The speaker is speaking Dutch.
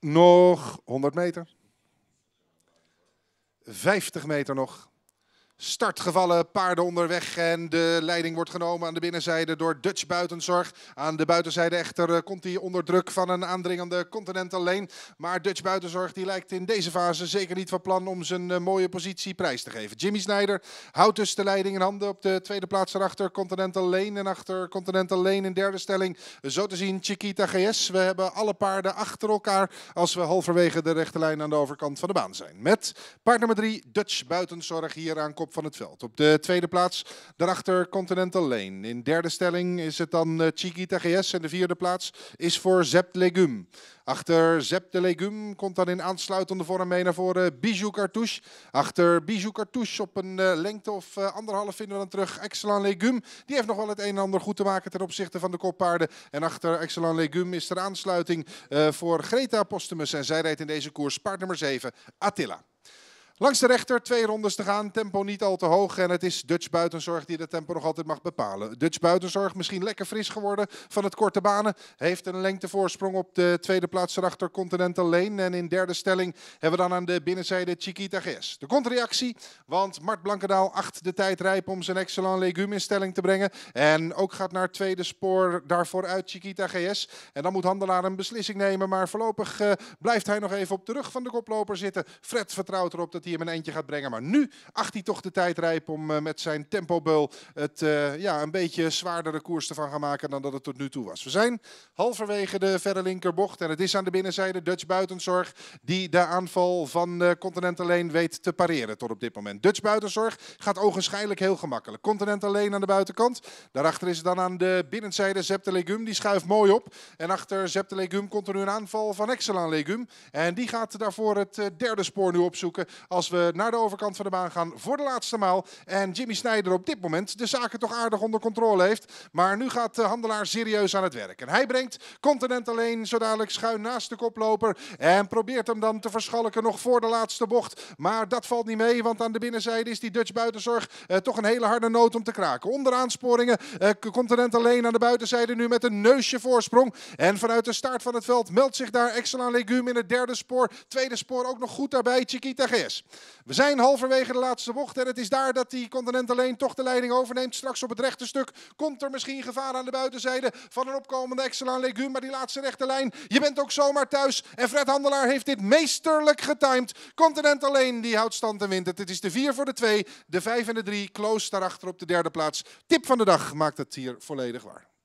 Nog 100 meter. 50 meter nog startgevallen paarden onderweg. En de leiding wordt genomen aan de binnenzijde door Dutch Buitenzorg. Aan de buitenzijde echter eh, komt hij onder druk van een aandringende Continental Lane. Maar Dutch Buitenzorg die lijkt in deze fase zeker niet van plan om zijn eh, mooie positie prijs te geven. Jimmy Snyder houdt dus de leiding in handen op de tweede plaats erachter Continental Lane. En achter Continental Lane in derde stelling zo te zien Chiquita GS. We hebben alle paarden achter elkaar als we halverwege de rechte lijn aan de overkant van de baan zijn. Met paard nummer 3 Dutch Buitenzorg hier aan kop van het veld. Op de tweede plaats daarachter Continental Lane. In derde stelling is het dan eh, Chiquita GS. En de vierde plaats is voor Zept Legum. Achter Zep de Legume komt dan in aansluitende vorm mee naar voren Bijou Cartouche. Achter Bijou Cartouche op een eh, lengte of eh, anderhalf vinden we dan terug Excellent Legume. Die heeft nog wel het een en ander goed te maken ten opzichte van de koppaarden. En achter Excellent Legume is er aansluiting voor Greta Postumus. En zij rijdt in deze koers paard nummer 7, Attila. Langs de rechter, twee rondes te gaan, tempo niet al te hoog. En het is Dutch Buitenzorg die de tempo nog altijd mag bepalen. Dutch Buitenzorg, misschien lekker fris geworden van het korte banen. Heeft een lengtevoorsprong op de tweede plaats erachter Continental Lane. En in derde stelling hebben we dan aan de binnenzijde Chiquita GS. De komt want Mart Blankendaal acht de tijd rijp om zijn Excellent Legume in stelling te brengen. En ook gaat naar het tweede spoor daarvoor uit Chiquita GS. En dan moet Handelaar een beslissing nemen. Maar voorlopig eh, blijft hij nog even op de rug van de koploper zitten. Fred vertrouwt erop dat hij hij hem een eentje gaat brengen. Maar nu acht hij toch de tijd rijp om eh, met zijn tempobul het eh, ja, een beetje zwaardere koers te van gaan maken dan dat het tot nu toe was. We zijn halverwege de verre linkerbocht en het is aan de binnenzijde Dutch Buitenzorg die de aanval van eh, Continent alleen weet te pareren tot op dit moment. Dutch Buitenzorg gaat ogenschijnlijk heel gemakkelijk. Continent alleen aan de buitenkant. Daarachter is het dan aan de binnenzijde Zepte Legum. Die schuift mooi op. En achter Zepte Legum komt er nu een aanval van Excellent Legum. En die gaat daarvoor het derde spoor nu opzoeken als we naar de overkant van de baan gaan voor de laatste maal. En Jimmy Snijder op dit moment de zaken toch aardig onder controle heeft. Maar nu gaat de handelaar serieus aan het werk. En hij brengt Continent alleen zo dadelijk schuin naast de koploper. En probeert hem dan te verschalken nog voor de laatste bocht. Maar dat valt niet mee, want aan de binnenzijde is die Dutch buitenzorg eh, toch een hele harde noot om te kraken. Onder aansporingen eh, Continent alleen aan de buitenzijde nu met een neusje voorsprong. En vanuit de start van het veld meldt zich daar Excellent Legume in het derde spoor. Tweede spoor ook nog goed daarbij, Chiquita GS. We zijn halverwege de laatste bocht en het is daar dat die Continent alleen toch de leiding overneemt. Straks op het rechte stuk komt er misschien gevaar aan de buitenzijde van een opkomende Excelan Legume. Maar die laatste rechte lijn, je bent ook zomaar thuis. En Fred Handelaar heeft dit meesterlijk getimed. Continent alleen die houdt stand en wint het. Het is de 4 voor de 2, de 5 en de 3. Close daarachter op de derde plaats. Tip van de dag maakt het hier volledig waar.